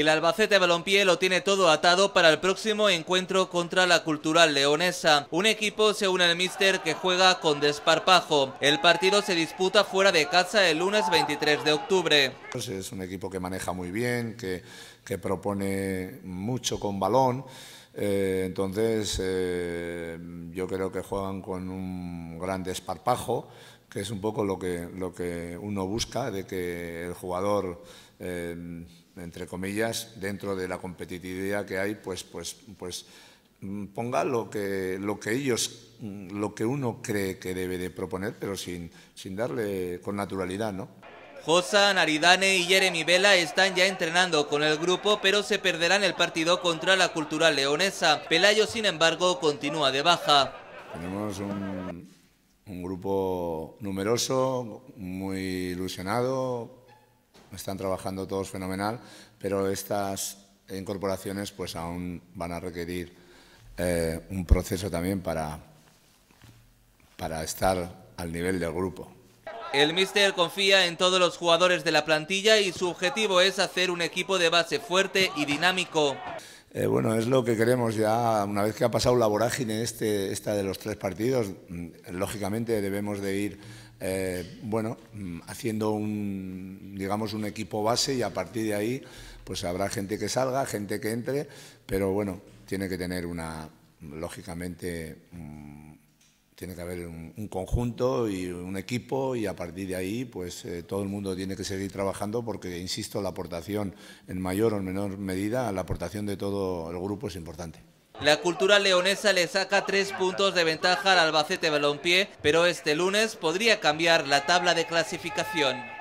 El Albacete Balompié lo tiene todo atado para el próximo encuentro contra la Cultural Leonesa, un equipo según el míster que juega con desparpajo. El partido se disputa fuera de casa el lunes 23 de octubre. Es un equipo que maneja muy bien, que, que propone mucho con balón, eh, entonces, eh, yo creo que juegan con un gran desparpajo, que es un poco lo que, lo que uno busca, de que el jugador, eh, entre comillas, dentro de la competitividad que hay, pues, pues, pues ponga lo que, lo que ellos, lo que uno cree que debe de proponer, pero sin, sin darle con naturalidad, ¿no? Fosa, Naridane y Jeremy Vela están ya entrenando con el grupo, pero se perderán el partido contra la Cultural Leonesa. Pelayo, sin embargo, continúa de baja. Tenemos un, grupo numeroso, muy ilusionado, están trabajando todos fenomenal, pero estas incorporaciones pues aún van a requerir eh, un proceso también para, para estar al nivel del grupo. El míster confía en todos los jugadores de la plantilla y su objetivo es hacer un equipo de base fuerte y dinámico. Eh, bueno, es lo que queremos ya, una vez que ha pasado la vorágine este, esta de los tres partidos, mm, lógicamente debemos de ir eh, bueno, mm, haciendo un, digamos, un equipo base y a partir de ahí pues habrá gente que salga, gente que entre, pero bueno, tiene que tener una, lógicamente, mm, tiene que haber un, conjunto y un equipo y a partir de ahí pues eh, todo el mundo tiene que seguir trabajando porque insisto la aportación en mayor o en menor medida la aportación de todo el grupo es importante. La cultura leonesa le saca tres puntos de ventaja al Albacete Balompié, pero este lunes podría cambiar la tabla de clasificación.